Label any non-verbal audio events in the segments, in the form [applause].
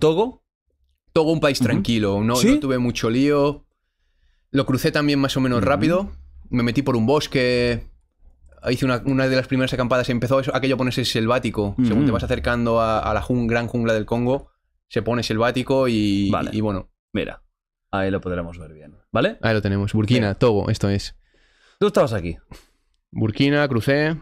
Togo. Togo un país tranquilo, no, tuve mucho lío. Lo crucé también más o menos rápido. Me metí por un bosque. Hice una, de las primeras acampadas. y Empezó aquello pones el selvático. Según te vas acercando a, la gran jungla del Congo, se pone selvático y, y, bueno. Mira, ahí lo podremos ver bien. ¿Vale? Ahí lo tenemos. Burkina, Togo, esto es. Tú estabas aquí. Burkina, crucé.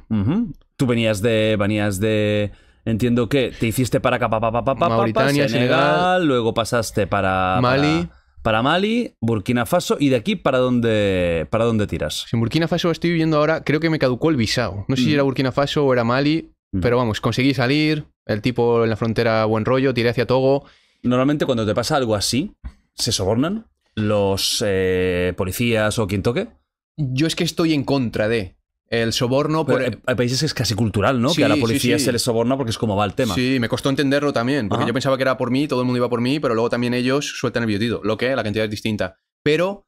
Tú venías de. Venías de Entiendo que te hiciste para acá, pa, Mauritania, Senegal, luego pasaste para Mali. Para, Mali, Burkina Faso, y de aquí para dónde, para dónde tiras. En Burkina Faso estoy viviendo ahora, creo que me caducó el visado. No sé si mm. era Burkina Faso o era Mali, mm. pero vamos, conseguí salir, el tipo en la frontera buen rollo, tiré hacia Togo. Normalmente cuando te pasa algo así, ¿se sobornan los eh, policías o quien toque? Yo es que estoy en contra de. El soborno por... Eh, hay países que es casi cultural, ¿no? que a la policía se le soborna porque es como va el tema. Sí, me costó entenderlo también, porque yo pensaba que era por mí, todo el mundo iba por mí, pero luego también ellos sueltan el biotido lo que la cantidad es distinta. Pero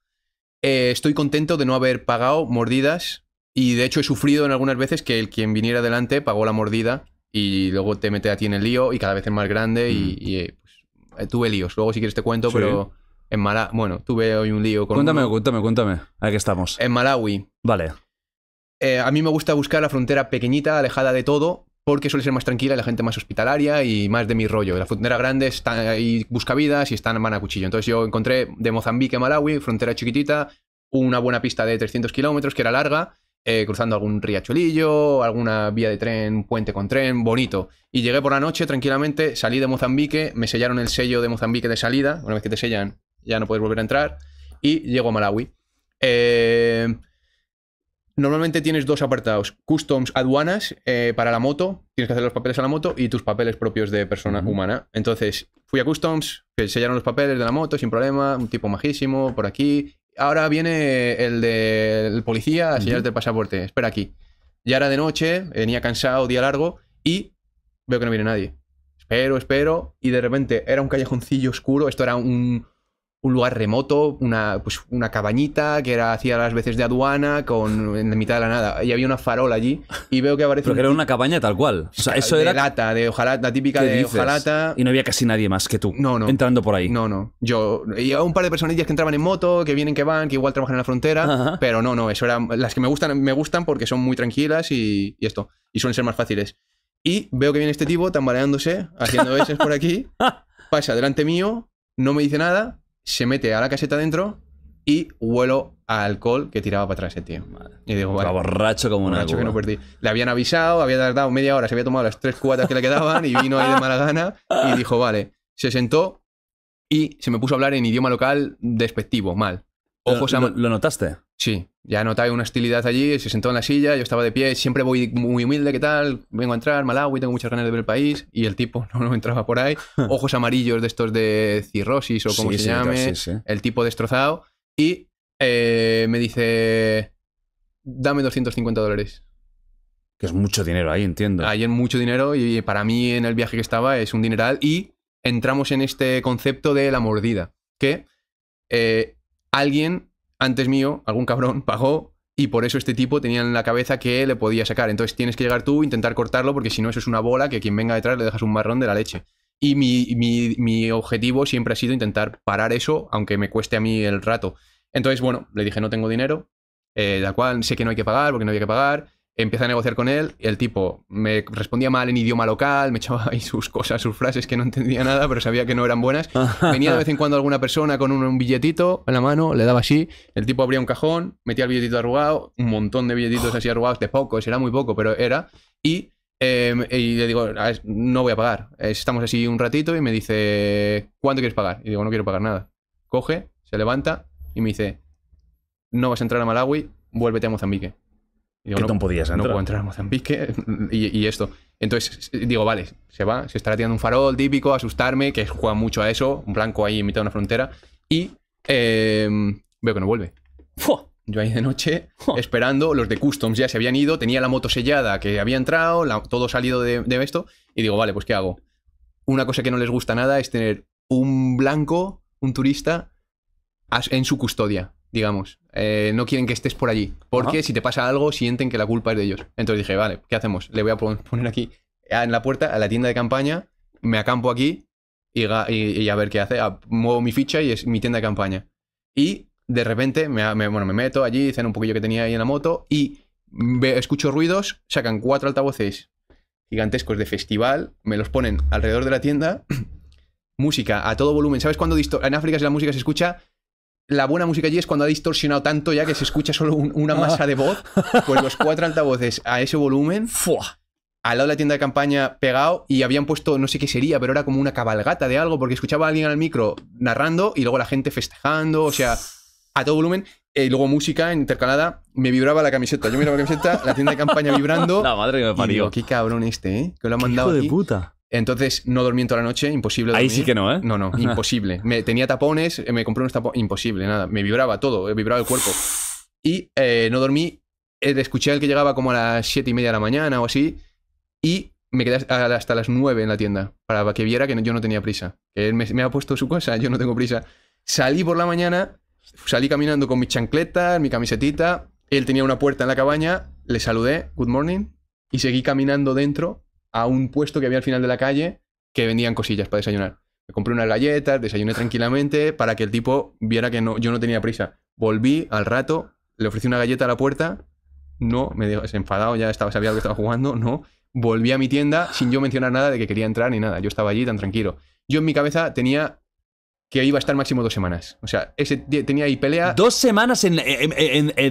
eh, estoy contento de no haber pagado mordidas y de hecho he sufrido en algunas veces que el quien viniera adelante pagó la mordida y luego te mete a ti en el lío y cada vez es más grande y, mm. eh, pues, tuve líos. Luego si quieres te cuento, pero... En Malawi, bueno, tuve hoy un lío con... Cuéntame, cuéntame, cuéntame. que estamos. En Malawi. Vale. Eh, a mí me gusta buscar la frontera pequeñita, alejada de todo, porque suele ser más tranquila la gente más hospitalaria y más de mi rollo. La frontera grande está ahí busca vidas y están en a cuchillo. Entonces yo encontré de Mozambique a Malawi, frontera chiquitita, una buena pista de 300 kilómetros que era larga, eh, cruzando algún riachuelillo, alguna vía de tren, puente con tren, bonito. Y llegué por la noche tranquilamente, salí de Mozambique, me sellaron el sello de Mozambique de salida, una vez que te sellan ya no puedes volver a entrar, y llego a Malawi. Eh, Normalmente tienes dos apartados, customs aduanas eh, para la moto, tienes que hacer los papeles a la moto y tus papeles propios de persona humana. Entonces, fui a customs, que sellaron los papeles de la moto sin problema, un tipo majísimo, por aquí. Ahora viene el del policía a sellarte el pasaporte, espera aquí. Ya era de noche, eh, venía cansado, día largo, y veo que no viene nadie. Espero, espero, y de repente era un callejoncillo oscuro, esto era un, un lugar remoto, una, pues, una cabañita que era hacía las veces de aduana con en la mitad de la nada. Y había una farola allí y veo que aparece. Pero que era una cabaña tal cual. O sea, eso de lata, de hojalata, la típica de ojalata Y no había casi nadie más que tú. Entrando por ahí. No, no. Yo. Y un par de personillas que entraban en moto, que vienen, que van, que igual trabajan en la frontera. Pero no, no. Eso era. Las que me gustan, me gustan porque son muy tranquilas y, y esto. Y suelen ser más fáciles. Y veo que viene este tipo tambaleándose, haciendo veces por aquí. [laughs] Pasa delante mío, no me dice nada se mete a la caseta dentro y vuelo a alcohol que tiraba para atrás ese tío. Y digo, vale. borracho como un borracho Le habían avisado, había tardado media hora, se había tomado las tres cuatas que le quedaban y vino ahí de mala gana y [laughs] dijo, vale. Se sentó y se me puso a hablar en idioma local despectivo, mal. Ojos lo, ¿Lo notaste? Sí, ya notaba una hostilidad allí, se sentó en la silla, yo estaba de pie, siempre voy muy humilde, ¿qué tal? Vengo a entrar, Malawi, tengo muchas ganas de ver el país, y el tipo [laughs] no, no entraba por ahí, [laughs] ojos amarillos de estos de cirrosis o como se llame, el tipo destrozado, y eh, me dice, dame 250 dólares. Que es mucho dinero ahí, entiendo. Ahí es mucho dinero y para mí en el viaje que estaba es un dineral y entramos en este concepto de la mordida, que eh, alguien antes mío, algún cabrón pagó y por eso este tipo tenía en la cabeza que le podía sacar. Entonces tienes que llegar tú, intentar cortarlo, porque si no, eso es una bola que quien venga detrás le dejas un marrón de la leche. Y mi, mi, objetivo siempre ha sido intentar parar eso, aunque me cueste a mí el rato. Entonces, bueno, le dije, no tengo dinero, eh, la cual sé que no hay que pagar, porque no había que pagar. Empieza a negociar con él, y el tipo me respondía mal en idioma local, me echaba ahí sus cosas, sus frases que no entendía nada, pero sabía que no eran buenas. [laughs] Venía de vez en cuando alguna persona con un, billetito en la mano, le daba así, el tipo abría un cajón, metía el billetito arrugado, un montón de billetitos así arrugados, de pocos, era muy poco, pero era, y, em, y le digo, ah, no voy a pagar. Estamos así un ratito y me dice, ¿cuánto quieres pagar? Y digo, no quiero pagar nada. Coge, se levanta y me dice, no vas a entrar a Malawi, vuélvete a Mozambique no, podías entrar? No puedo entrar a Mozambique y, esto. Entonces digo, vale, se va, se estará tirando un farol típico, asustarme, que juega mucho a eso, un blanco ahí en mitad de una frontera. Y em, veo que no vuelve. Yo ahí de noche, esperando, los de Customs ya se habían ido, tenía la moto sellada que había entrado, todo salido de esto. Y digo, vale, pues ¿qué hago? Una cosa que no les gusta nada es tener un blanco, un turista, en su custodia digamos. Eh, no quieren que estés por allí, porque si te pasa algo sienten que la culpa es de ellos. Entonces dije, vale, ¿qué hacemos? Le voy a poner aquí en la puerta, a la tienda de campaña, me acampo aquí y, a ver qué hace. Ah, muevo mi ficha y es mi tienda de campaña. Y de repente me, meto allí, ceno un poquillo que tenía ahí en la moto y escucho ruidos, sacan cuatro altavoces gigantescos de festival, me los ponen alrededor de la tienda [clears throat] música a todo volumen. ¿Sabes cuando en África si la música se escucha la buena música allí es cuando ha distorsionado tanto ya que se escucha solo una ah. masa de voz. Pues los cuatro altavoces a ese volumen. Al lado de la tienda de campaña pegado y habían puesto, no sé qué sería, pero era como una cabalgata de algo, porque escuchaba a alguien al micro narrando y luego la gente festejando, o sea, a todo volumen. Y luego música intercalada, me vibraba la camiseta. Yo miraba la camiseta, la tienda de campaña vibrando. [laughs] La madre que me parió. qué cabrón este, ¿eh? Que lo ha mandado. de puta. Entonces no dormí toda la noche, imposible. Dormir. Ahí sí que no, ¿eh? No, no, [laughs] imposible. me, tenía tapones, eh, me compré unos tapones, imposible, nada. Me vibraba todo, eh, vibraba el cuerpo. Y eh, no dormí. Escuché al que llegaba como a las siete y media de la mañana o así. Y me quedé hasta las nueve en la tienda para que viera que yo no tenía prisa. Él me, me, ha puesto su cosa, [laughs] yo no tengo prisa. Salí por la mañana, salí caminando con mis chancletas, mi camisetita. Él tenía una puerta en la cabaña, le saludé, good morning, y seguí caminando dentro a un puesto que había al final de la calle que vendían cosillas para desayunar. Me compré unas galletas, desayuné tranquilamente para que el tipo viera que no, yo no tenía prisa. Volví al rato, le ofrecí una galleta a la puerta, no, me dijo, enfadado, ya estaba, sabía lo que estaba jugando, no. Volví a mi tienda sin yo mencionar nada de que quería entrar ni nada. Yo estaba allí tan tranquilo. Yo en mi cabeza tenía que iba a estar máximo dos semanas. O sea, ese tenía ahí pelea. Dos semanas en,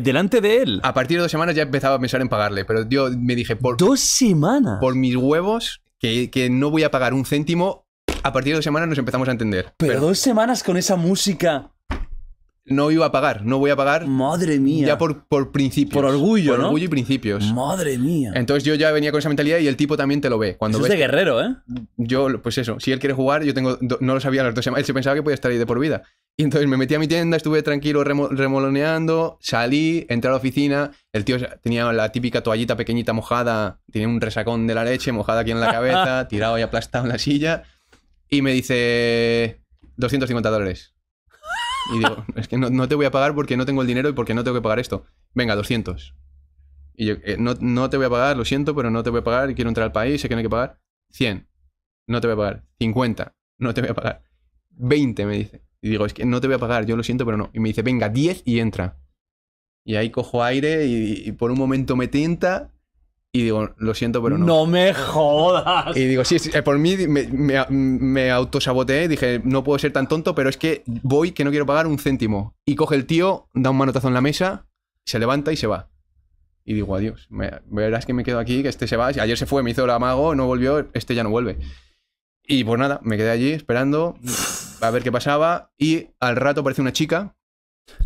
delante de él. A partir de dos semanas ya empezaba a pensar en pagarle, pero yo me dije, por... Dos semanas. Por mis huevos, que, no voy a pagar un céntimo. A partir de dos semanas nos empezamos a entender. pero... dos semanas con esa música no iba a pagar, no voy a pagar. Madre mía. Ya por, por principios. Por orgullo, por orgullo y principios. Madre mía. Entonces yo ya venía con esa mentalidad y el tipo también te lo ve. Cuando es de guerrero, ¿eh? Yo, pues eso, si él quiere jugar, yo tengo, no lo sabía las dos semanas, él se pensaba que podía estar ahí de por vida. Y entonces me metí a mi tienda, estuve tranquilo remoloneando, salí, entré a la oficina, el tío tenía la típica toallita pequeñita mojada, tenía un resacón de la leche mojada aquí en la cabeza, [laughs] tirado y aplastado en la silla, y me dice 250 dólares. Y digo, es que no, te voy a pagar porque no tengo el dinero y porque no tengo que pagar esto. Venga, 200. Y yo, eh, no, te voy a pagar, lo siento, pero no te voy a pagar, quiero entrar al país, sé que no hay que pagar. 100. No te voy a pagar. 50. No te voy a pagar. 20, me dice. Y digo, es que no te voy a pagar, yo lo siento, pero no. Y me dice, venga, 10 y entra. Y ahí cojo aire y, por un momento me tenta. Y digo, lo siento, pero no. No me jodas. Y digo, sí, eh, por mí me, me, autosaboteé. Dije, no puedo ser tan tonto, pero es que voy que no quiero pagar un céntimo. Y coge el tío, da un manotazo en la mesa, se levanta y se va. Y digo, adiós. verás que me quedo aquí, que este se va. Ayer se fue, me hizo el amago, no volvió, este ya no vuelve. Y pues nada, me quedé allí esperando a ver qué pasaba. Y al rato aparece una chica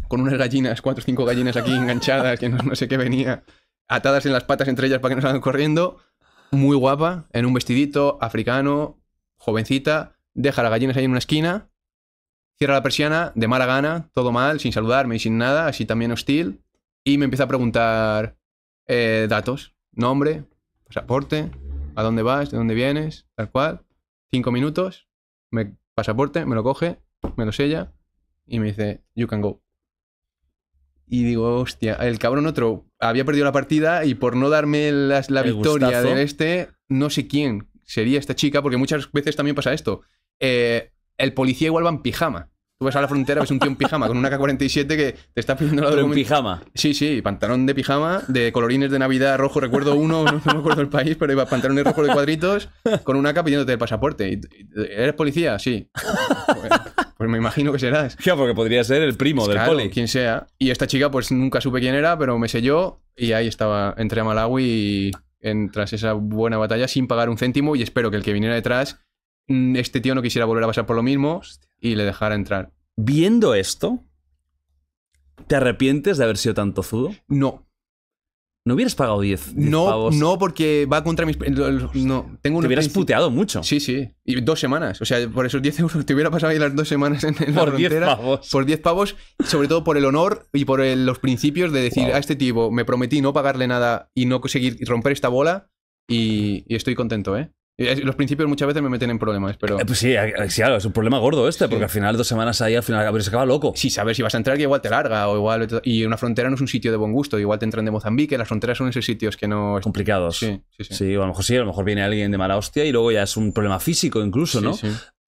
con unas gallinas, cuatro o cinco gallinas aquí enganchadas, que no sé qué venía atadas en las patas entre ellas para que no salgan corriendo, muy guapa, en un vestidito africano, jovencita, deja las gallinas ahí en una esquina, cierra la persiana, de mala gana, todo mal, sin saludarme y sin nada, así también hostil, y me empieza a preguntar eh, datos, nombre, pasaporte, a dónde vas, de dónde vienes, tal cual, cinco minutos, me, pasaporte, me lo coge, me lo sella y me dice, you can go. Y digo, hostia, el cabrón otro había perdido la partida y por no darme la, la victoria de este, no sé quién sería esta chica, porque muchas veces también pasa esto. Eh, el policía igual va en pijama. Tú vas a la frontera, ves un tío en pijama con una K-47 que te está pidiendo la Pero en pijama. Sí, sí, pantalón de pijama, de colorines de Navidad rojo, recuerdo uno, [laughs] no, me acuerdo el país, pero iba pantalones rojo de cuadritos, con una AK pidiéndote el pasaporte. ¿Eres policía? Sí. Pues, me imagino que serás Ya, porque podría ser el primo pues del quien sea. Y esta chica, pues nunca supe quién era, pero me sé yo y ahí estaba. Entré a Malawi y tras esa buena batalla sin pagar un céntimo y espero que el que viniera detrás, mm, este tío no quisiera volver a pasar por lo mismo y le dejara entrar. Viendo esto, ¿te arrepientes de haber sido tanto tozudo? No, ¿No hubieras pagado 10? No, pavos? no, porque va contra mis. No, tengo Te hubieras puteado mucho. Sí, sí. Y dos semanas. O sea, por esos 10 euros te hubiera pasado ahí las dos semanas en, por la Pavos. Por 10 pavos. Sobre todo por el honor y por los principios de decir a este tipo, me prometí no pagarle nada y no conseguir romper esta bola. y estoy contento, ¿eh? Los principios muchas veces me meten en problemas, pero. Eh, pues eh, eh, sí, claro, es un problema gordo este, porque al final dos semanas ahí, al final a ver, se acaba loco. Sí, sabes, si vas a entrar que igual te larga, o igual. Y una frontera no es un sitio de buen gusto, igual te entran de Mozambique, las fronteras son esos sitios que no. Complicados. Sí, sí, sí. sí a lo mejor sí, a lo mejor viene alguien de mala hostia y luego ya es un problema físico incluso, ¿no?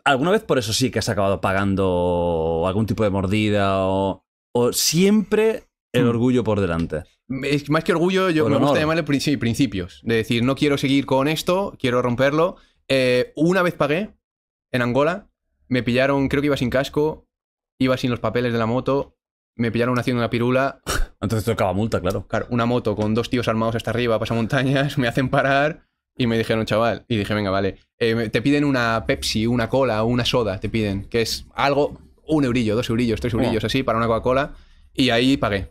¿Alguna vez por eso sí que has acabado pagando algún tipo de mordida o, o siempre el hmm. orgullo por delante? más que orgullo, yo me gusta llamarle principios. De decir, no quiero seguir con esto, quiero romperlo. Eh, una vez pagué en Angola, me pillaron, creo que iba sin casco, iba sin los papeles de la moto, me pillaron haciendo una pirula. [laughs] Entonces tocaba multa, claro. Claro, una moto con dos tíos armados hasta arriba, pasa montañas me hacen parar y me dijeron, chaval, y dije, venga, vale. Eh, te piden una Pepsi, una cola, una soda, te piden, que es algo, un eurillo, dos eurillos, tres eurillos, así, para una Coca-Cola, y ahí pagué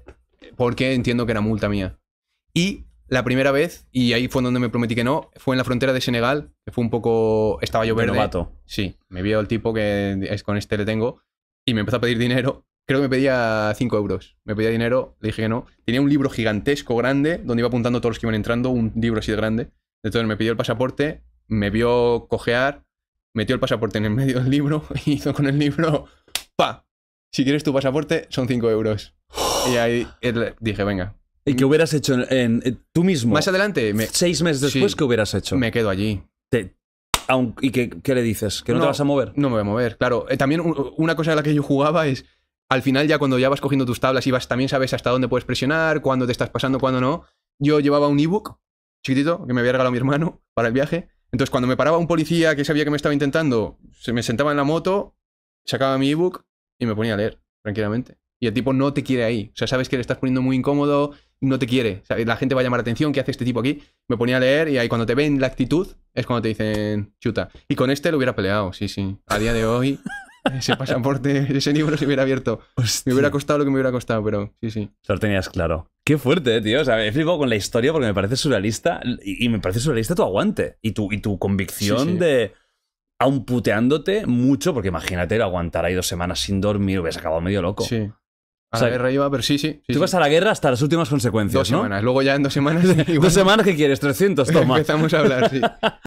porque entiendo que era multa mía. Y la primera vez, y ahí fue donde me prometí que no, fue en la frontera de Senegal, que fue un poco. Estaba yo verde. gato Sí, me vio el tipo que es con este le tengo y me empezó a pedir dinero. Creo que me pedía 5 euros. Me pedía dinero, le dije que no. Tenía un libro gigantesco, grande, donde iba apuntando todos los que iban entrando, un libro así de grande. Entonces me pidió el pasaporte, me vio cojear, metió el pasaporte en el medio del libro y [laughs] hizo con el libro. ¡Pa! Si quieres tu pasaporte, son 5 euros. Y ahí eh, dije, venga. ¿Y qué hubieras hecho en, eh, tú mismo? Más adelante. Seis meses después, ¿qué hubieras hecho? Me quedo allí. ¿Y qué, qué, le dices? ¿Que no, te vas a mover? No me voy a mover, claro. Eh, también una cosa de la que yo jugaba es, al final ya cuando ya vas cogiendo tus tablas y vas, también sabes hasta dónde puedes presionar, cuándo te estás pasando, cuándo no. Yo llevaba un ebook chiquitito que me había regalado mi hermano [laughs] para el viaje. Entonces cuando me paraba un policía que sabía que me estaba intentando, se me sentaba en la moto, sacaba mi ebook y me ponía a leer tranquilamente. Y el tipo no te quiere ahí. O sea, sabes que le estás poniendo muy incómodo, no te quiere. la gente va a llamar la atención, ¿qué hace este tipo aquí? Me ponía a leer y ahí cuando te ven la actitud es cuando te dicen chuta. Y con este lo hubiera peleado, sí, sí. A día de hoy, [laughs] ese pasaporte, ese libro se hubiera abierto. Me hubiera costado lo que me hubiera costado, pero sí, sí. Lo tenías claro. Qué fuerte, tío. O sea, me he con la historia porque me parece surrealista y, me parece surrealista tu aguante y tu, y tu convicción de aun puteándote mucho, porque imagínate, aguantar ahí dos semanas sin dormir, hubieras acabado medio loco. Sí. A la guerra iba, pero sí, sí. sí tú vas a la guerra hasta las últimas consecuencias. Dos ¿no? semanas, luego ya en dos semanas. [laughs] dos semanas qué quieres, 300, toma. [laughs] Empezamos a hablar, sí. [laughs]